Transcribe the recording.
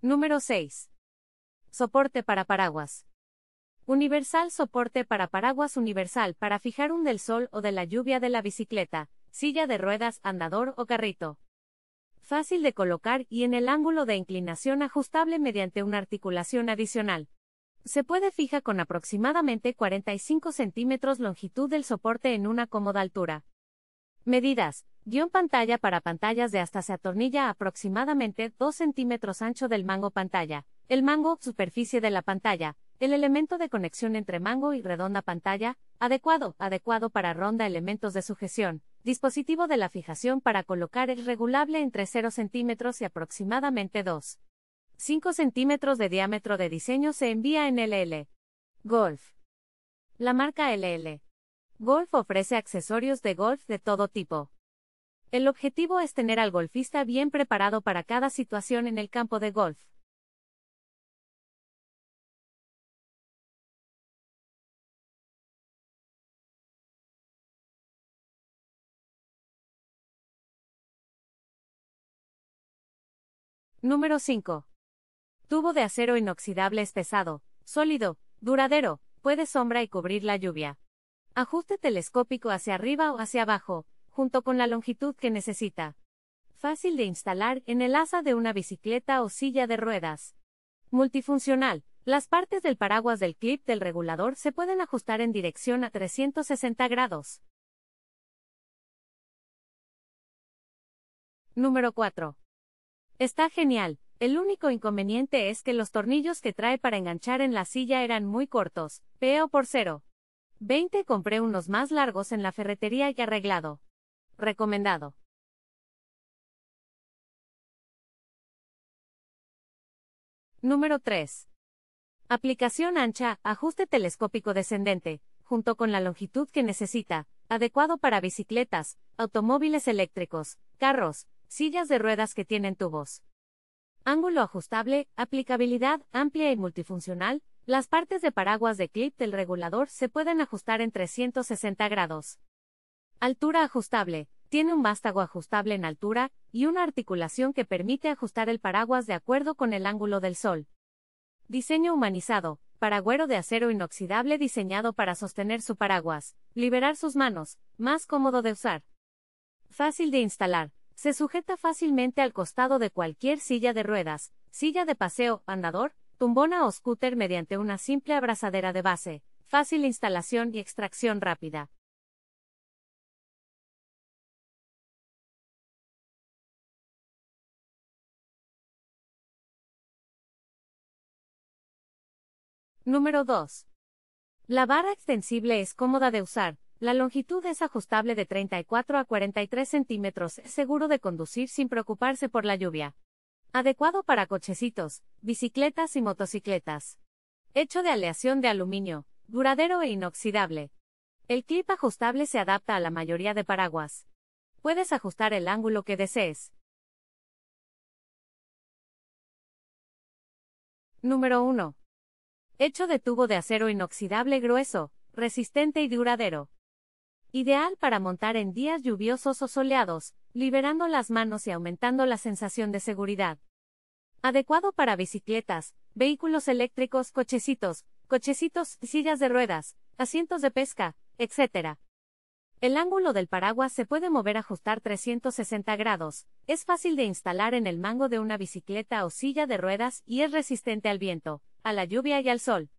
Número 6. Soporte para paraguas. Universal soporte para paraguas universal para fijar un del sol o de la lluvia de la bicicleta, silla de ruedas, andador o carrito. Fácil de colocar y en el ángulo de inclinación ajustable mediante una articulación adicional. Se puede fija con aproximadamente 45 centímetros longitud del soporte en una cómoda altura. Medidas. Guión pantalla para pantallas de hasta se atornilla aproximadamente 2 centímetros ancho del mango pantalla. El mango, superficie de la pantalla, el elemento de conexión entre mango y redonda pantalla, adecuado, adecuado para ronda elementos de sujeción, dispositivo de la fijación para colocar el regulable entre 0 centímetros y aproximadamente 2. 5 centímetros de diámetro de diseño se envía en LL. Golf. La marca LL. Golf ofrece accesorios de golf de todo tipo. El objetivo es tener al golfista bien preparado para cada situación en el campo de golf. Número 5. Tubo de acero inoxidable es pesado, sólido, duradero, puede sombra y cubrir la lluvia. Ajuste telescópico hacia arriba o hacia abajo, junto con la longitud que necesita. Fácil de instalar en el asa de una bicicleta o silla de ruedas. Multifuncional. Las partes del paraguas del clip del regulador se pueden ajustar en dirección a 360 grados. Número 4. Está genial. El único inconveniente es que los tornillos que trae para enganchar en la silla eran muy cortos, peo por cero. 20 compré unos más largos en la ferretería y arreglado. Recomendado. Número 3. Aplicación ancha, ajuste telescópico descendente, junto con la longitud que necesita, adecuado para bicicletas, automóviles eléctricos, carros, sillas de ruedas que tienen tubos. Ángulo ajustable, aplicabilidad amplia y multifuncional, las partes de paraguas de clip del regulador se pueden ajustar en 360 grados. Altura ajustable, tiene un vástago ajustable en altura y una articulación que permite ajustar el paraguas de acuerdo con el ángulo del sol. Diseño humanizado, paragüero de acero inoxidable diseñado para sostener su paraguas, liberar sus manos, más cómodo de usar. Fácil de instalar, se sujeta fácilmente al costado de cualquier silla de ruedas, silla de paseo, andador, tumbona o scooter mediante una simple abrazadera de base, fácil instalación y extracción rápida. Número 2. La barra extensible es cómoda de usar, la longitud es ajustable de 34 a 43 centímetros, es seguro de conducir sin preocuparse por la lluvia. Adecuado para cochecitos, bicicletas y motocicletas. Hecho de aleación de aluminio, duradero e inoxidable. El clip ajustable se adapta a la mayoría de paraguas. Puedes ajustar el ángulo que desees. Número 1 hecho de tubo de acero inoxidable grueso, resistente y duradero. Ideal para montar en días lluviosos o soleados, liberando las manos y aumentando la sensación de seguridad. Adecuado para bicicletas, vehículos eléctricos, cochecitos, cochecitos, sillas de ruedas, asientos de pesca, etc. El ángulo del paraguas se puede mover ajustar 360 grados, es fácil de instalar en el mango de una bicicleta o silla de ruedas y es resistente al viento a la lluvia y al sol.